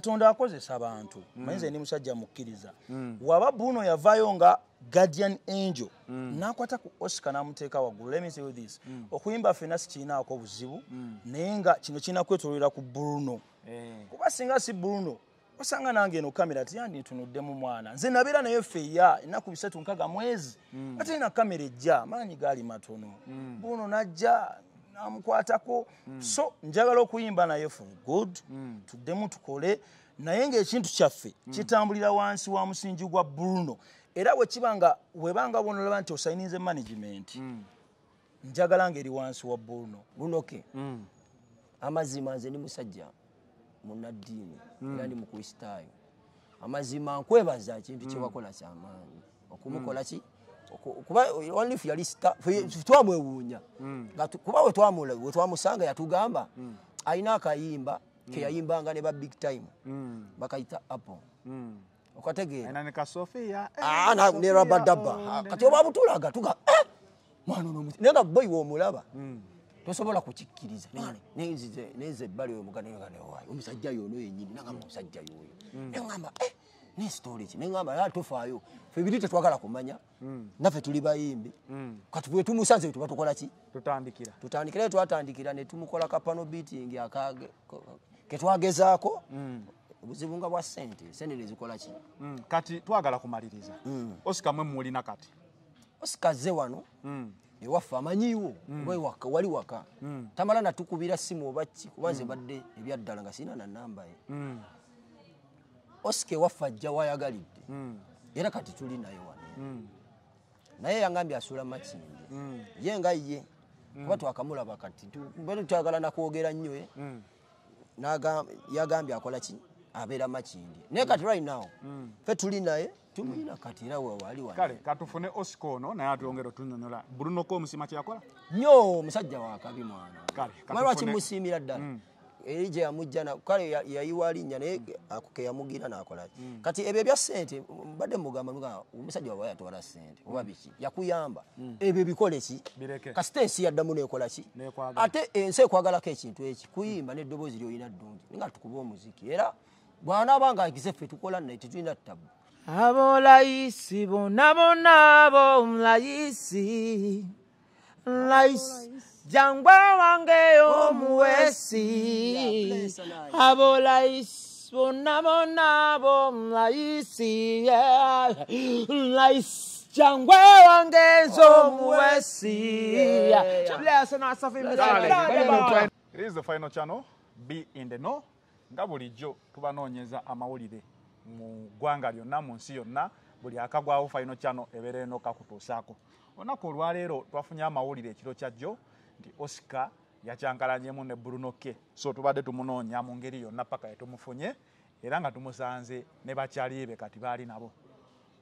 katonda akozesa bantu mayinza mm. ndi musajja mukkiriza mm. waba buno yavaayo nga guardian angel mm. nakwata ku osica namuteeka waggulu mm. okuyimba fena sikirinaako obuzibu mm. naye nga kino kirinakwetololera ku bruno eh. kuba singa si bruno osanga nange eno kamera tiyanditunuddemu mwana nze nabeera naye feya enaku bisatu nkaga mwezi mm. atena kamera ejja mananyi gaali matono mm. buno najja namukwatako mm. so njagala okuyimba naye from good mm. tuddemu tukole naye ngaekintu kyaffe mm. kitambulira wansi wa musingi gwa bruno era wekibanga webanga bona olaba nti osayininze management mm. njagala ngaeri wansi wa bruno bunoke mm. amazima nze ni musajja munaddiini mm. era ndi mukristaayo amazima nkwebaza kintu mm. kyewakola kyamaanyi okumukola hmm. ki mm only fiarista twamwewuunya hmm. kuba wetwamusanga yatugamba hmm. alina akayimba hmm. keyayimbanga neba big time bakaita apple okategeeranerabadaba eh, ah, oh, ah, kati oba butulaga tuga eh, mwananga boyiwe omulaba tosobola kukikkiriza nenze ebbali oyo omusajjayo ono yenyini nagamba omusajjayo oyo nengamba ni story ki nengamba ya tufayo febilite twagala kumanya mm. nafe tuli bayimbi mm. katuvwe tumusanze tuba tukola ki tutandikira tutandikira twatandikira ne tumukola kapano beating akage ketwagezaako mm. buzibunga bwa sente sente nezikola ki mm. kati twagala kumaliriza mm. osika mwe mulina kati osika ze wano mm. ewaffe amanyiiwo mm. waka, wali waka mm. tamala natukubira simu obaki kubanze mm. badde ebyaddala nga sina nanambaye mm. osike waffe ajja wayagalidde hmm. era kati tuli naye wane hmm. naye yangambye asula makinge hmm. ye nga ye kuba twakamulaba kati twagala nakwogera nnyo eh? yagambye akolaki abeera makindi naye kati right now fe tuli naye tumuyina kati era wewali wakale katufune osiko ono naye atuyongera otunyonyola bulunoko omusima kyakola nyo omusajja wakabi mwana kale lwaki musiimira ddala erija yamujja kale yayiwa linnya naye mm. akuke yamugira nakolaki mm. kati ebyo ebya sente mbadde mugamba omusajja waba yatwala sente oba mm. biki yakuyamba ebyo bikole ki kasite ensi yaddamu nekolaki ate ensi ekwagalako ekintu eki kuyimba neddoboozi lyoyina ddungi nga tukuba omuziki era bwana abanga agize ffe tukola nne tetulina ttabu abolayisi bonna bonna abo mulayisi layisi jangwa wange omuwesi abolayisi bonna bonna bomulayisi layisi jangwa wange nze omuwesi It is the final channel be in the know nga bulijjo tubanoonyeza amawulire mu ggwanga lyonna mu nsi yonna buli akagwawo final channel ebeera enoka kutuusaako olunaku olwaleero twafunye amawulire ekiro kya jjo nti osica yakyankalanyemu ne bruno ke so tubadde tumunoonya mu ngeri yonna paka yetumufunye era nga tumusanze ne bakyali be kati baali nabo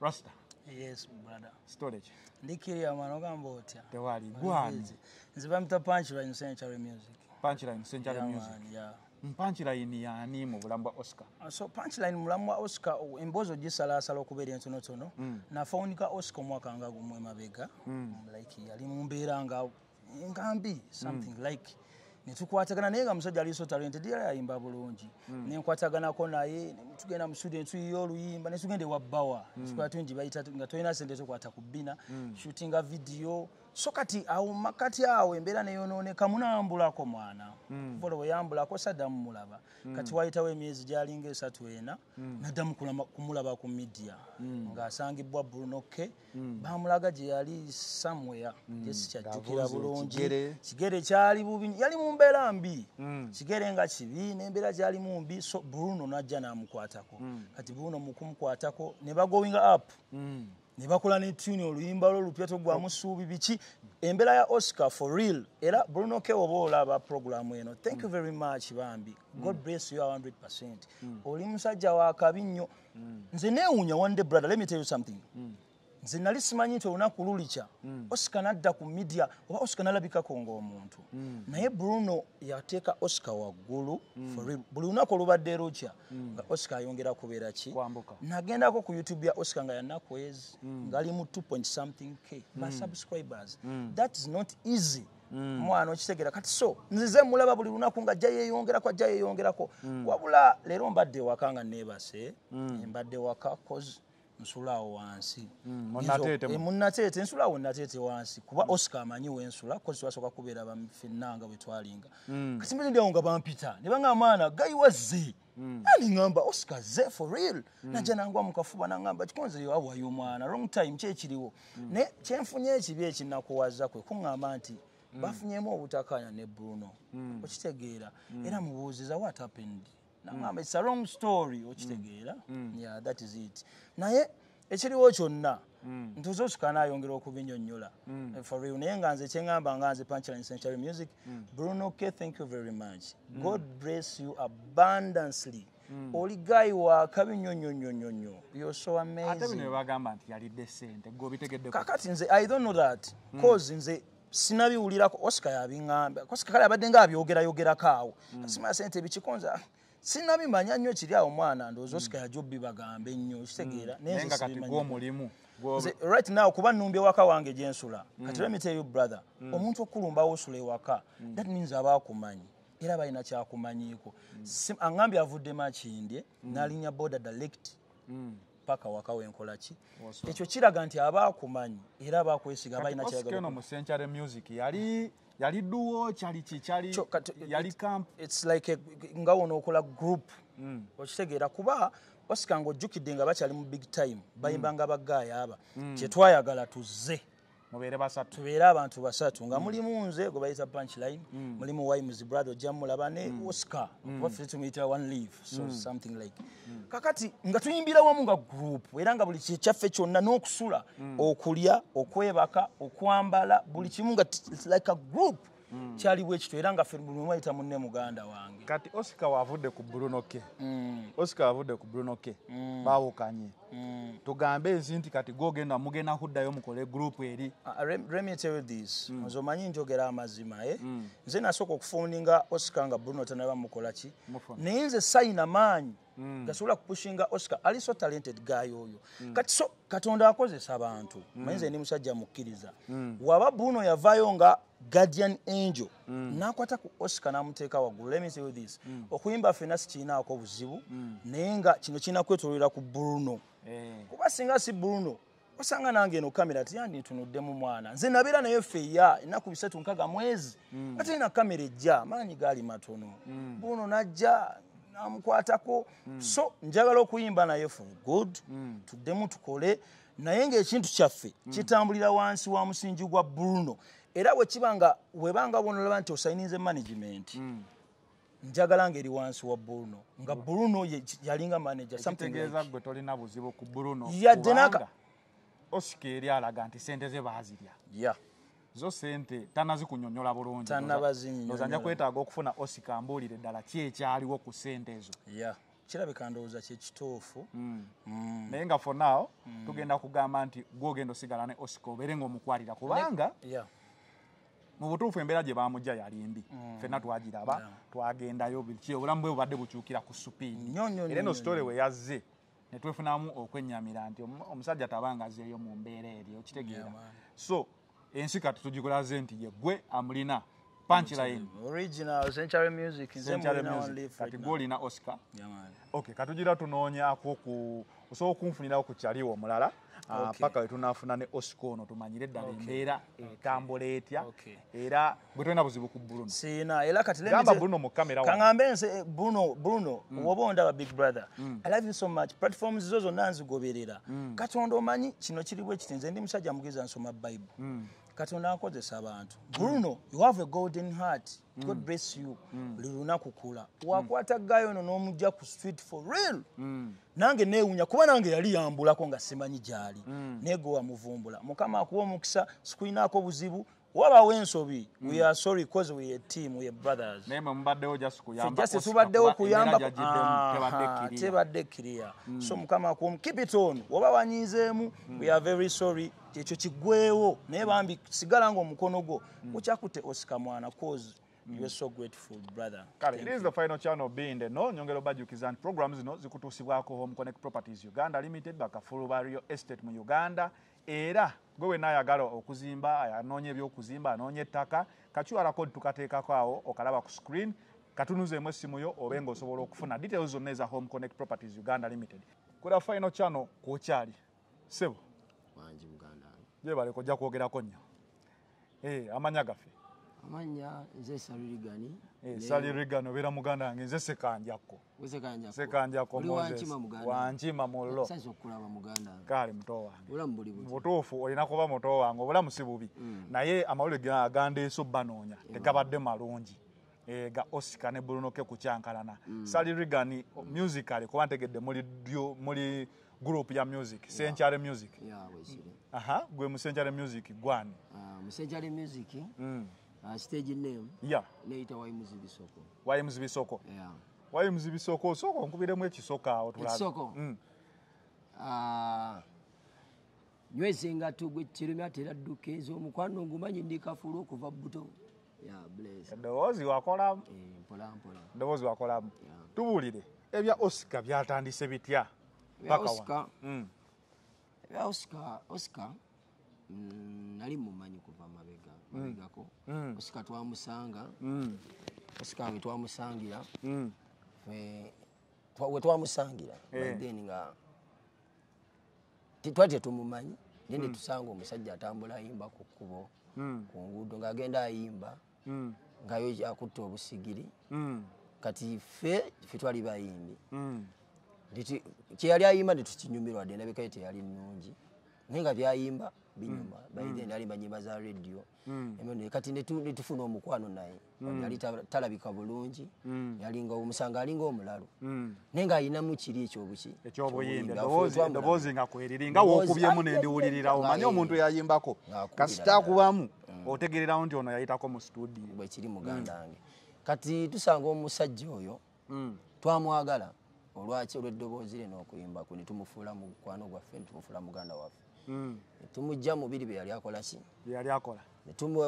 rasta yes brother storage ndikirya mwana ogamba otya tewali gwani nze bamita punchline century music punchline century yeah, music man, yeah. mpanchline mm, yani mubulamu bwa osica ah, so punchline mulamu wa osica emboozi ogisalaasala okubeera entonotono mm. nafawunika osica omwaka nga gumwe mabega mm. like yali mumbeera nga enkambi hmm. something mm. like netukwatagana naye nga musajja ali sotalented yali ayimba bulungi mm. nenkwataganako naye tugenda mu studio netuyiya oluyimba netugende wabbawa mm. tukola tungi bayita nga tolina sente zokwata ku bbina mm. shootinga video so kati awo makati awo embeera neyonooneka munambulako mwana vola mm. weyambulako saddamu mulaba mm. kati wayitawo emyezi gyalinga esatu ena mm. naddamu kumulaba ku midia mm. ngaasangibwa brunoke mm. bamulaga gyeyali samwea mm. gyesikyajjukira bulungi kigere kyali bubi yali mumbeera mbi mm. kigere nga kibi nembeera gyali mumbi so bruno najja namukwatako mm. kati bruno mukumukwatako ne bagowinga app mm. ne bakola ne tuni oluyimba lwo olupya togwamu mm. suubi biki embeera ya oscar for real era bruno ke oba olaba programu eno thank you mm. very much bambi mm. god bless you 100 oli musajja wakabi nnyo nze neewunya one day brother let me tell you something mm. nze nali simanyi nti olunaku lulikya hmm. osika nadda ku midia oba osika nalabikako ngaomuntu hmm. naye bruno yateeka osika waggulu hmm. buli lunaku olubadde lukya nga osika ayongera kubeera ki nagendako ku youtube ya osika nga yanaku es ngaali mu 2.somethink basubscribers thatis not easy mwana okitegera kati so nzize mulaba buli lunaku nga jayeyongerako ajayeyongerako wabula leero mbadde waka nga nebase mbadde waka nsulaawo wansi mm, munatete eh, nsulaawo wenatete wansi kuba osicar amanyi wensula kozi twasooka kubeera bafenanga bwetwalinga mm. kasimbiri ndiawo nga bampita nebanga amaana gayiwazze mm. aningamba osicar ze for real najja nangwa mukafuba nagamba kikonzeawayo omwana long time kyekiriwo naye kyenfunye ekibi ekinakuwaza kwe kuŋamba nti bafunyemu obutakanya ne bruno okitegeera era mubuuzizawo atapendi nagamba mm. its a long story okitegeera mm. mm. yeah that is it naye ekiriwo kyonna ntuze osukana ayongera okubinyonyola eh, for real naye nga nze kyeŋamba nga nze panchline century music bruno k thank you very much god bless you abundancely oli gayi wakabi nyonyonyonyonyo yoso amazinbagamba nti yalidde sente gobitegeddekakati nze i don't know that cause nze sinabiwulirako osika yabingamba osika kale abadde nga abyogerayogerako awo asimaa sente bikikonza sinabimanya nnyo kiri awo omwana ndowooza hmm. osika yajobbi bagambe ennyo kitegeera nayeomulimu right now kuba nnumbi ewaka wange gyensula hmm. kati lemiteyo brother hmm. omuntu okulumbawo osula ewaka that means aba akumanyi era balina kyakumanyiiko aŋambye avudde makindye n'alinya border direct paka waka wenkola ki ekyo kiraga nti aba akumanyi era abakwesiga balina kyeno mu century music yali yali duwo kyali kyali camp it's like ngawono okola group mm. okitegeera kuba wasikanga ojjukidde nga bakyali mu big time bayimbanga mm. baggaaya aba mm. kyetwayagala tuzze mubere basatu tubeere abantu basatu nga mm. mulimu nze gwe bayita punchline mm. mulimu wimes brother ojja mulaba ne mm. oscar ofe tumuyita one leave so something like kakati nga tuyimbira wamu nga groupu era nga buli kyekyaffe kyonna n'okusula okulya okwebaka okwambala buli kimu nga like a group mm. mm. kyali bwekito era nga fe mwayita munne muganda wange kati osika wavudde ku brunoke mm. osika wavudde ku brunoke mm. baawukanye mm. tugambe ezi nti kati gogenda mugenda kuddayo mukole egrupu eri ah, ah, remitethis mm. nze omanyi njogera amazima e eh? mm. nze nasooka okufuuninga osika nga bruno tanabamukolaki naye nze sayina maanyi Mm. gasobola kupushinga osica aliso talented guy oyo mm. kati so katonda akozesa bantu mm. mayinza ndi musajja mukkiriza mm. waba bruno yavaayo nga guardian angel mm. nakwata ku osica namuteeka waggulu lemis this mm. okuyimba fena sikirinaako obuzibu mm. naye nga kino kirinakwetololera ku bruno hey. Eh. kuba singa si bruno osanga nange eno kamera tiyanditunuddemu mwana nze nabeera naye feya enaku bisatu nkaga mwezi mm. ate ina kamera ejja maanyi gaali matono mm. bruno najja namukwatako mm. so njagala okuyimba naye for good mm. tuddemu tukole naye ngaekintu kyaffe mm. kitambulira wansi wa musingi gwa bruno era wekibanga webanga bonolaba nti osaininze management hmm. njagala nga eri wansi wa bruno nga hmm. bruno yalinga manaeegwe tolina buzibu ku bruno yadde osika eri alaga nti sente ze bazirya ya zo sente tanazikunyonyola bulungiaoza nja kwetaaga okufuna osika mbuulire ddala kyekyaliwo ku sente ezo ya kirabika ndowooza kyekituufu hmm. naye nga fonaw tugenda kugamba nti gwogenda osigala ne osika obeere ngaomukwalira kubanga yeah. mubutuufu embeera gye bamujja yali mbi mm. fenna twagiraba twagendayo obulamu bwe bubadde bukyukira ku supiini era eno sitole weyazze netwefunamu okwenyamira nti omusajja tabangazeeyo mu mbeera eryo kitegeera so ensi kati tugikulaze nti yegwe amulina pancirayinigweolina osica katugira tunoonyako osobola okunfuniraho ku kyaliwo omulala Ah, paka wetunafuna ne osikono tumanyire ddala embeera etambula etya era bwetolina buzibu ku bruno siina era katigamba bruno mu kamera kaŋambe nse eh, bruno bruno mm. woba ondaba big brother mm. i love you so much platforms zo zonna nzigoberera mm. katonda omanyi kino kiri bwe kitinze ndi musajja mugeza nsoma bayibule katonda nkozesa abantu bruno you have a golden heart god bless you buli lunaku kula wakwata gayono n'omujja ku street for real nange neewunya kuba nange yali yambulako nga simanyi gyali gyali mm. nego amuvumbula mukama akuwa omukisa sikuinako buzibu wabawo ensobi mm. tubaddewo kuyambatebadde ah, kiriya ah, mm. so mukama akuwa omukipitoonu waba wanyizeemu ekyo kigwewo naye bambi sigala nga omukono gwo ukyakute osika mwana kozi you are so grateful brother kale it is the final channel binde no nyongero bajukizan programs zino zikutusibwako home connect properties uganda limited bakafulu bario estate mu uganda era gwewe naye agala okuzimba anoonya ebyokuzimba anoonya ettaka kacyuara code tukateekako awo okalaba ku screen katunuzeemu essimu yo obenga osobola okufuna details zonna eza home connect properties uganda limited kula final channel kwokyali sebo jebale kojja kwogerako nnyo eh, amanya gaffe amanya nze salirigani eh, saliriga nobera muganda wange nze sekanjakosekanjakowankima mulokale muto wangebutuufu olina kuba muto wange obulamu si bubi mm. naye amawule agandeeso banoonya tegabadde malungi eh, ga osika ne bulunoke kucyankalana mm. saliregan musical kuba ntegedde muli group ya music sencare music gwe ah, musencare music gwani musencare music uh, stage name yeah neyita wayimuzi bisoko wayimuzi bisoko yeah wayimuzi bisoko soko nkubiremu ekisoka awo tulabe soko mm. uh, nywezingatu gwe kirumi atera dduka ez'omukwano ngumanyi ndi kafulu okuva buto edoboozi wakolamu edoboozi eh, wakolamu tubuulire ebya osika byatandise bitya ebya osika osika Mm, nali mumanyi kuva mabega mm. mabegako mm. osika twamusanga osika wetwamusangira wetwamusangira then eh. nga twali tetumumanyi ye netusanga omusajja atambula ayimba ku kkubo ku nguudo ng'agenda ayimba ngayo akutta obusigiri kati ffe ffe twali bayimbi kyeyali ayimba netukinyumirwa dde ndabekayo teyali nnungi naye nga byayimba binyuma mm. baide mm. nalimba nyimba za radio mm. ne kati netufuna omukwano naye mm. yali talabika bulungi mm. yalinga omusanga alinga omulalo mm. naye ngaayina mukiri ekyobuki ekyobuyimbaoozi ngakweriringa wokubyemu nendiwulirira omanye omuntu yayimbako kasitakubamu mm. otegererawo nti ono yayitako mu studio bwekiri muganda wange mm. kati tusanga omusajja oyo mm. twamwagala olwaki olw'eddoboozi lino okuyimbako netumufuula mukwano gwaffe netumufuula muganda waffe netumujja mubiri bye yali akolaki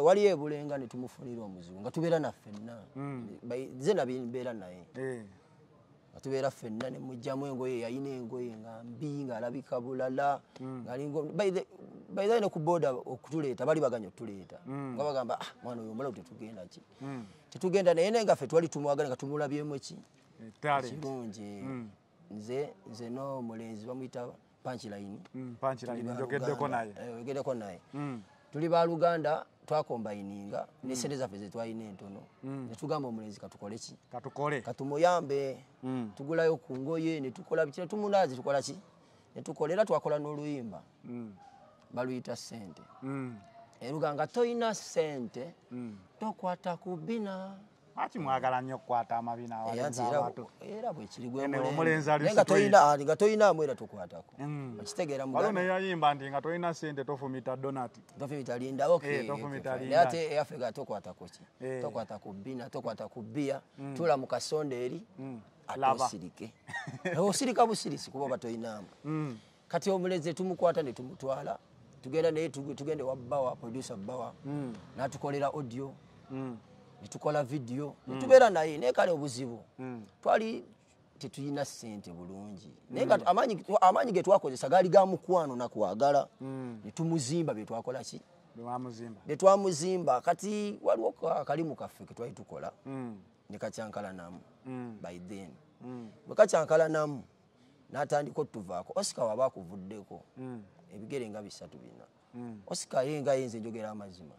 waliyo ebulenga netumufunira omuzigu nga tubeera naffenna hmm. ze nabimbeera naye eh. nga tubeera ffenna nemujjamu engoye yayina engoye nga mbi ngaalabika bulala hmm. baiaine ku boda okutuleeta bali baganya otuleeta hmm. nga bagamba ah, mwana oyo omulau tetugenda ki tetugenda naye naye ngaffe twali tumwagala nga tumulabyemu ki kirungi nze nze n'omulenzi bamwyita punchline mm, punchline njogedde ko naye eh njogedde ko mm. tuli ba Luganda twakombayininga mm. ne sente zaffe zetwalina entono mm. ne tugamba omulenzi katukole ki katukole katumuyambe mm. tugulayo ku ngoye ne tukola biki ne tukola ki ne tukola era twakola n'oluyimba mm. baluyita sente mm. eruganga nga toyina mm. tokwata kubina Ati mwagala nnyo okukwata amabina awalenzi abato. Era bwe kiri gwe mulenzi. Naye nga toyina ali ah, nga toyina amu era tokwatako. Mm. Kitegeera mu Ghana. Waliwo n'eyayimba nti nga toyina ssente tofumita donati. Tofumita linda. Okay. Eh, tofumita linda. Naye ate eyaffe nga tokwata ku ki? Eh. Tokwata ku bina, tokwata ku bia, mm. tula mu kasonda eri. Mm. Atosirike. Osirika busirisi kuba oba toyina amu. Kati omulenzi tumukwata ne tumutwala. Tugenda naye tugende wa bawa producer bawa. Mm. Natukolera audio. Mm. netukola vidiyo mm. netubeera naye naye kale obuzibu mm. twali tetulina sente bulungi naye nga mm. amaanyi ge twakozesa gaali ga mukwano nakwagala netumuzimba byetwakolaki netwamuzimba kati waliwo akalimu kaffe ketwali tukola nekacyankalanamu by then bwekacyankalanamu natandika otuvaako osika waba akuvuddeko ebigere nga bisatu bina osika ye nga yenza enjogera amazima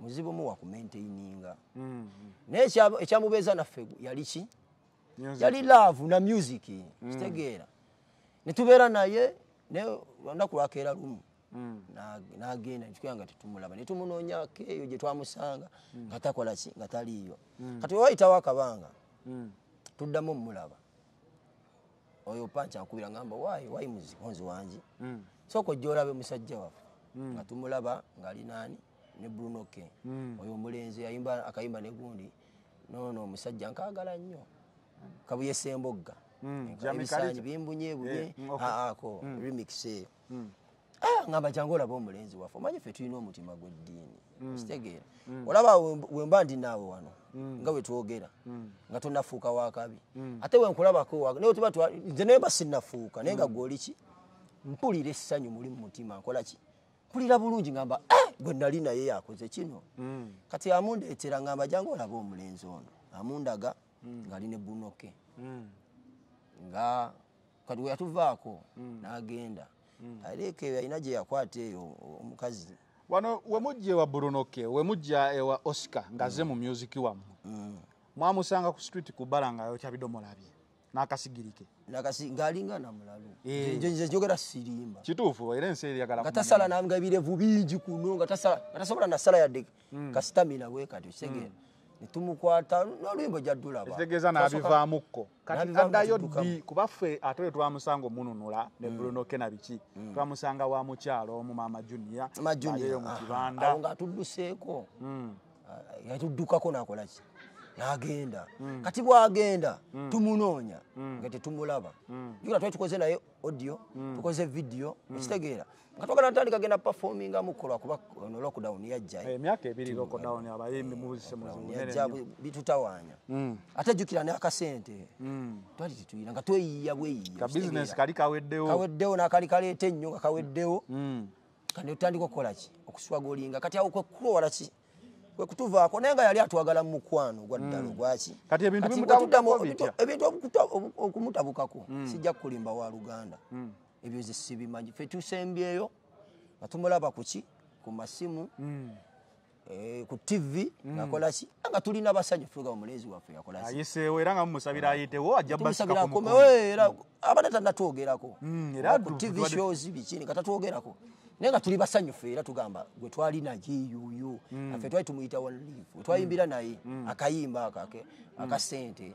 muzibu mu wa kumaintaininga mm-hmm. nayekyamubeeza naffe yaliki yali laavu na music mm. kitegeera netubeera naye olunaku lwakeera lumu mm. nagenda mm. nga tetumulaba netumunonyako eyo gyetwamusanga nga takolaki nga taliyo kati wewayitawo akabanga tuddamu omulaba oyo panca akubira gamba wayi wayi muzi onzi wangi sooka ojjoolaba omusajja waffe nga tumulaba ngaalinaani ne bruno ke hmm. oyo omulenzi yayimba akayimba negundi nono omusajja nkagala nnyo kabuyesembogga hmm. ebisanji bimbunye eh, bunye hmm, ah, ako remix eyo ah, ngamba kyangu olaba omulenzi waffe omanye fe tulina omutima gweddiini kitegeera olaba wemba ndi naawe wano nga wetwogera nga tonafuuka wakabi ate wenkulabako nye nebasinafuuka naye nga gweoliki mpulira essanyu muli mumutima nkolaki mpulira bulungi ngamba eh, gwe nali naye yakoze kino mm. kati amundeetera ngamba jangu olaba omulenzi ono amundaga mm. ngaali ne bunoke mm. nga kati we yatuvaako n'agenda aleeka eyo alina gye yakwata eyo omukazi wano wemujja ewa bulunoke wemujja ewa osica ngaze mu musiki wammwe mwamusanga ku street kubala ngaayo kyabidomolabye nakasigirike ngalinga namulalo eh. njogera sirimba kituufu era ensi eryagala ngatasala nanga ebirevu bingi kuno ngatasobola nasala yadde hmm. kasitamina wekatyo kitegeera netumukwata noluyimbo jadulabaekitegeeza nabivaamukko kati hmm. addayo ddi kubaffe ate lwe twamusanga omununula ne hmm. bruno kena biki twamusanga wa mukyalo omu maama junior ayeyo mu ah, kibanda awo ngaatudduseeko ah, yatuddukako nakolaki nagenda mm. kati bwagenda mm. tumunonya mm. nga tetumulaba mm. jukira twali tukoze naye audio mm. tukoze vidio mm. ekitegeera nga twagala ntandika genda pafoming amukola kuba no lockdown yajja hey, eh, emyaka ebiri lockdown abayimbi eh, mubuzisemuzijja bitutawanya mm. ate jukira nakasente mm. twali tituyira nga tweyiya bweyiya kabisines kali kaweddewo kaweddewo nakali kaleeta ennyo nga kaweddewo mm. mm. kandi otandika okukolaki okuswaga olinga kati awo kwekulowalaki kwekutuvaako naye nga yali atwagala mumukwano gwaddala gwakiebintu okumutabukako sijja kukulimba waluganda mm. ebyo zesibimanyi fe tusembyeyo nga tumulaba kuki ku masimu mm. eh, ku tivi mm. nakolaki nga tulina basanyufuga omulenzi waffe yakolaayiseewo era nga mumusabira ah. ayitewo ajjaakomewo era abadde tanatwogerako ku tivi shows bikini nga tatwogerako naye nga tuli basanyufu era tugamba gwe twali nagiyuyu mm. afe twali tumuyita wanlive wetwayimbira mm. naye mm. akayimba akake akasente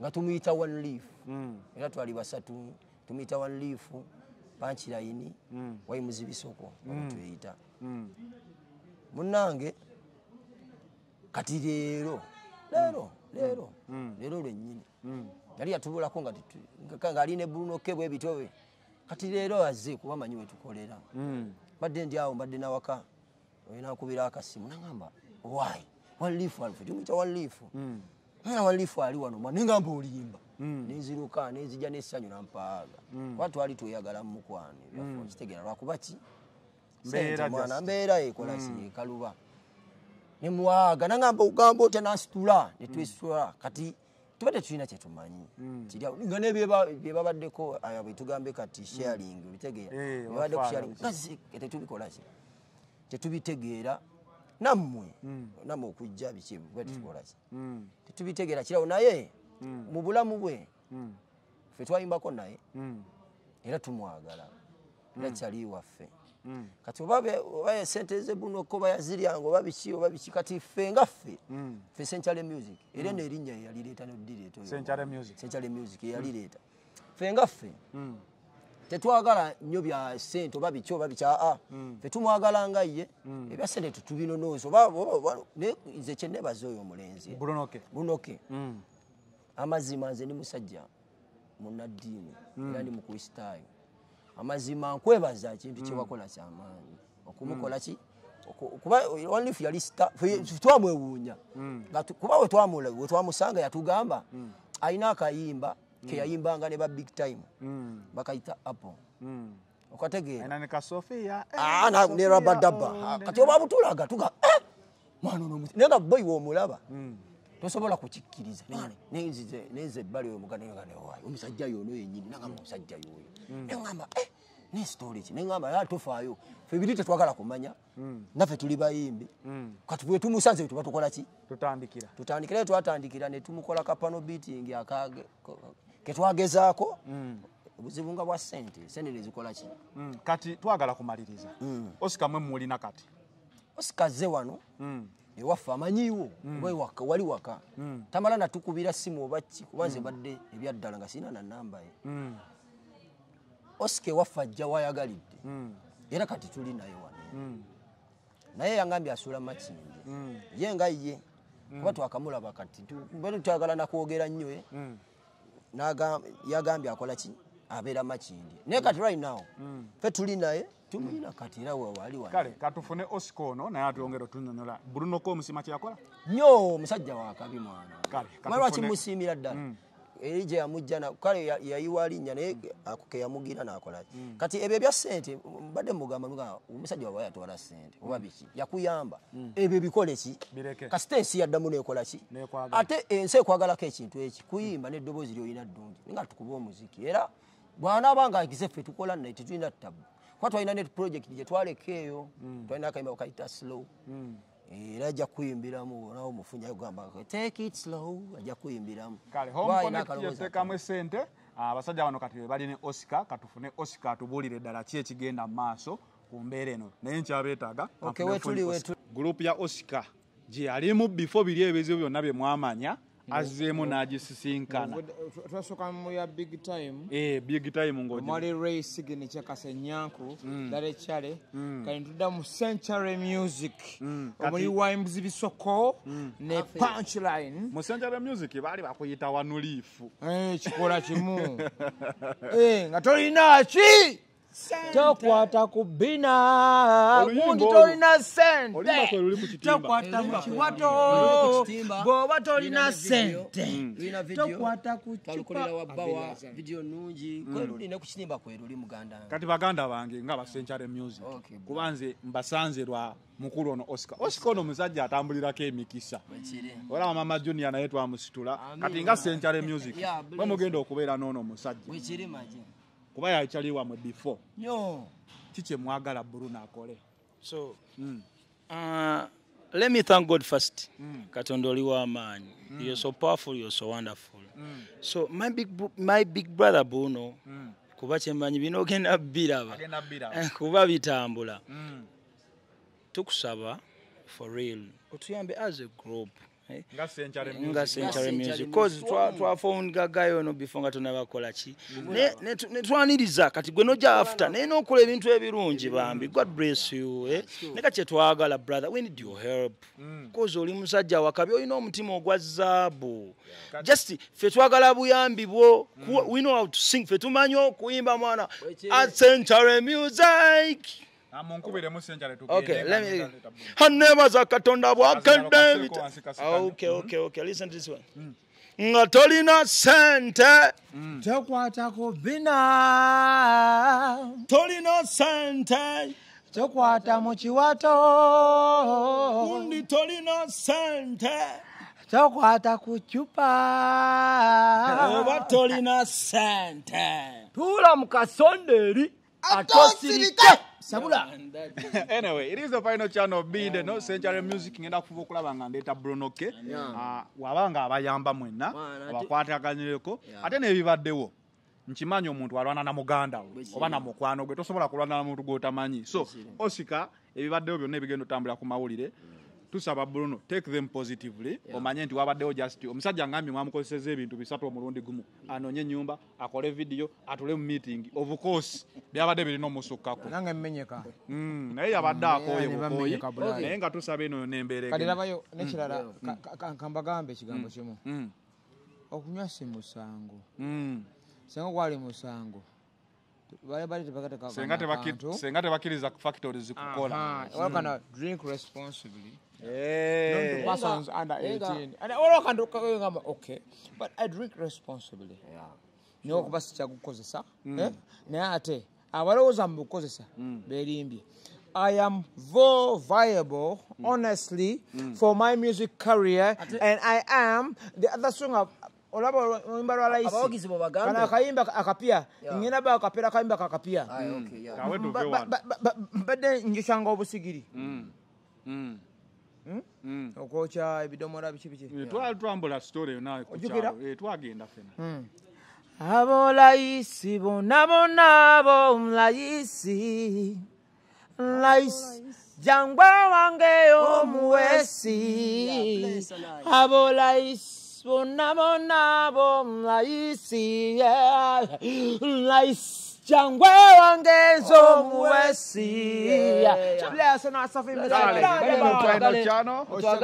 nga tumuyita wanlive era twali basatu tumuyita wanlive pankirayini wayimuzibisoko twyita munange kati leero leero leero leero lwenyini yali yatubulako ngaalinebulunokebwebitobe kati leero azze kuba manyi wetukolera mm. mbadde ndi awo mbadde nawaka oyinakubira akasimu nagamba wy walifu alfujumuita walifu na walifu ali wano mwa nengamba olimba mm. neziruka nezija nesanyu nampaaga mm. kuba twali tweyagala mumukwano kitegera lwakubaki mwana mbeera ekolasi ekaluba nemuwaaga nagamba ogamba otya nasitula netwesitula kati tubadde tulina kyetumanyi hmm. nga nebyebabaddeko bwetugambe kati sharing eh, tetubikolaki tetubitegeera nammwe hmm. namwe okujja bikibatukolaki hmm. tetubitegeera kirawo naye mu bulamu bwe fe twayimbako naye era tumwagala nakyaliwaffe kati oba esente zebuno koba yaziryanga oba biki oba biki kati ffe nga ffe mm. ffe central music era mm. nerinnya yeyalireeta nodireetaal music mm. eyalireeta ffe nga ffe tetwagala nnyo bya sente oba biki oba bikyaa ah, fetumwagala nga ye ebya sente tetubinonoozi obanze kyenebaza oyo omulenzi bunoke amazima nze ni musajja munaddiini era ndi mukristaayo amazima nkwebaza ekintu kyewakola mm. kyamaanyi okumukolaki mm. twamwewuunya mm. kuba wetwamusanga yatugamba alina akayimba keyayimbanga ne ba big time bakaita apple okategeeranerabadaba eh, ah, oh, ah, kati oba butulaga tugamba eh, mwana nenga boyi womulaba tosobola kukikkiriza neza hmm. ebbali oyo muganaganewayo omusajja yo ono yenyini nagamba omusajja yoyo hmm. neamba eh, nestori ki neamba ah, tofaayo fe biri tetwagala kumanya hmm. naffe tuli bayimbi katuwe tumusanze etuba tukolaki tutandikira twatandikira netumukola kapano beating ketwagezaako obuzibu nga bwa sente sente nezikola ki kati twagala kumaliriza osika mwemulina kati osika ze wano ewaffe amanyiiwo mm. wali waka mm. tamala natukubira simu obaki kuba nze mm. badde ebyaddala nga sirina nanambaye osika ewaffe ajja wayagalidde era kati tuli naye wane naye yangambye asula makinde ye nga ye kuba twakamulaba kati twagala nakwogera nnyo eh. yagambye akolaki abeera makindi naye kati right now fe tuli naye tumira kati era wewali wa kale katufune osiko ono naye atuyongera tunyonyola bulinoko omusima kyakola nyo musajja wakabi mwana malwaki musimira ddala mm. eri gye yamujja kale yayiwa linnya naye mm. keyamugira nakolaki mm. kati ebyo ebya sente mbadde mugamba nga omusajja wawe yatwala sente oba biki yakuyamba ebyo bikole ki kasite ensi yaddamu nekolaki ate ensi ekwagalako ekintu eki kuyimba neddoboozi lyoyina ddungi nga tukuba omuziki era bwanaabanga agize ffe tukola naye tetulina ttabu kuba twalina ne project gyetwaleka eyo mm. twalina akaimba kaita slow mm. era eh, ajja kuyimbiramu nawo mufunya gamba take it slow ajja kuyimbiramu kalehoteekamu esente abasajja ah, bano kati webaline osica katufune osica atubuulire ddala ki ekigenda mumaaso ku mbeera eno naye nkyabeetaaga gurupu ya osica gyeyalimu before biri ebizibu byonna bye mwamanya azzeemu n'agisisinkana twasooka muya big time e big time ngomwali ray signicyakasa enyankulu mm. dala ekyale mm. kale ntudda mu century music mm. omuli wimbuzi bisoko ne punchline mu century music baali bakuyita wanuliifu eh, kikola kimu eh, nga tolinaki takwata ku bina mungi tolina sente takwata mu kiwato bwoba tolina sente tokwata ku kati baganda bange nga basenkyale music kuba nze mbasanze lwa mukulu ono osica osica ono omusajja atambulirako emikisa olaba mama junior naye twamusitula kati nga senkyale music wemugenda okubeera noono omusajja kuba yakyali wamwe before kikye mwagala bruno akole so mm. uh, let me thank god first mm. katonda oli wamaanyi mm. you're so powerful you're so wonderful mm. so my big, my big brother bruno mm. kuba kyemanyi bino ogenda biraba eh, kuba bitambula mm. tukusaba for real otuyambe as a group mm. nga century music cause twa found gagayo no before nga tuna bakola ki ne twaniriza kati gwe no after ne no kula ebintu ebirungi bambi god bless you eh ne kache twagala brother we need your help mm. cause oli musajja wakabi oyina omutima ogwa zaabu just fe twagala buyambi bwo mm. we know how to sing fe tumanyo kuimba mwana at century music Ah, hanneebaza katonda bwakedde ah, mm-hmm. mm. nga tolina sente tokwatako mm. bina tolina sente tokwata mu kiwato undi tolina sente tokwata ku cupa oba tolina sente tuula mu kasonde eri anyway it is the final channel of bid yeah. no century music ngenda kufuba okulaba nga ndeeta brunoke ah, wabanga abayamba mwenna abakwataganyireko ate n'ebibaddewo nkimanyi omuntu alwana na muganda we oba na mukwano gwe tosobola kulwana na muntu gw'otamanyi so osika ebibaddewo byonna ebigenda otambula ku mawulire yeah. tusaba bruno take them positively yeah. omanye nti wabaddewo just omusajja ngambye mwamukozeseza ebintu bisatu omulundi gumu mm. anonye enyumba akole evidiyo atule mu meeting of course byabadde birina omusukkako nange emmenyeka mm, naye yabadde mm, akoye bukoyi naye nga tusaba ino nemberekadirabayo nekirala mm. mm. kambagambe ekigambo mm. kimu mm. okunywa si musango mm. senga gwali musango senga tebakkiriza factory zikukolaana drink responsibly Yeah. Persons under 18. And all kind of ngamba okay. But I drink responsibly. Yeah. Nyo kubasi chakukozesa. Eh? I am very viable, mm. honestly, mm. for my music career, and I am the other song of olaba oluyimba lwa layisi kana but akapya ngenda ba akapera akayimba kakapya mbadde Hmm. okwokya ebidomola biki bikitwambula eh, sitore yonatwagenda eh, fena hmm. abolayisi bona bona bomulayisi layisi jangwa wange omuwesi abolayisi bona bona bomulayisi layisi Jangwe wange zomwesi. Oh, Bless us of him. Darling,